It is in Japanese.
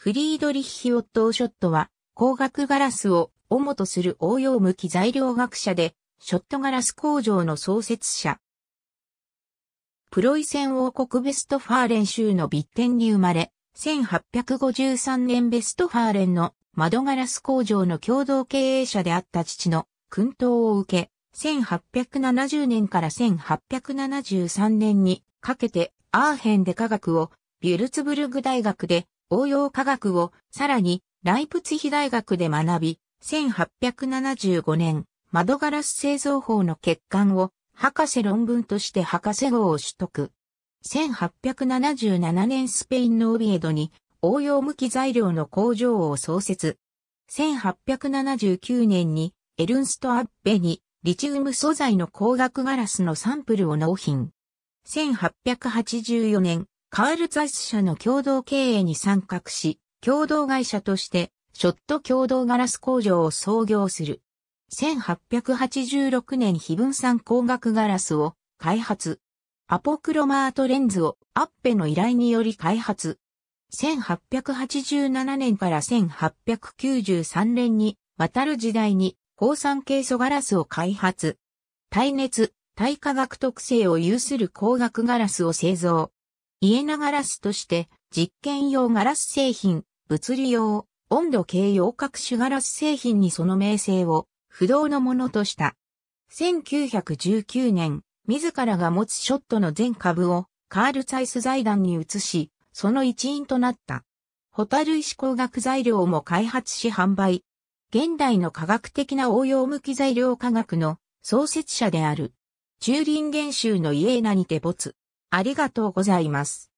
フリードリッヒ・オットー・ショットは、光学ガラスを主とする応用向き材料学者で、ショットガラス工場の創設者。プロイセン王国ベストファーレン州のビッテンに生まれ、1853年ベストファーレンの窓ガラス工場の共同経営者であった父の訓導を受け、1870年から1873年にかけてアーヘンで科学をビュルツブルグ大学で応用科学をさらにライプツヒ大学で学び、1875年、窓ガラス製造法の欠陥を博士論文として博士号を取得。1877年スペインのオビエドに応用向き材料の工場を創設。1879年にエルンスト・アッベにリチウム素材の光学ガラスのサンプルを納品。1884年、カール・ザイス社の共同経営に参画し、共同会社としてショット共同ガラス工場を創業する。1886年非分散光学ガラスを開発。アポクロマートレンズをアッペの依頼により開発。1887年から1893年に渡る時代に高酸ケイ素ガラスを開発。耐熱、耐化学特性を有する光学ガラスを製造。家なガラスとして、実験用ガラス製品、物理用、温度計用各種ガラス製品にその名声を不動のものとした。1919年、自らが持つショットの全株をカール・ツァイス財団に移し、その一員となった。ホタル石工学材料も開発し販売。現代の科学的な応用向き材料科学の創設者である。チューリンゲ州のイエーナにて没。ありがとうございます。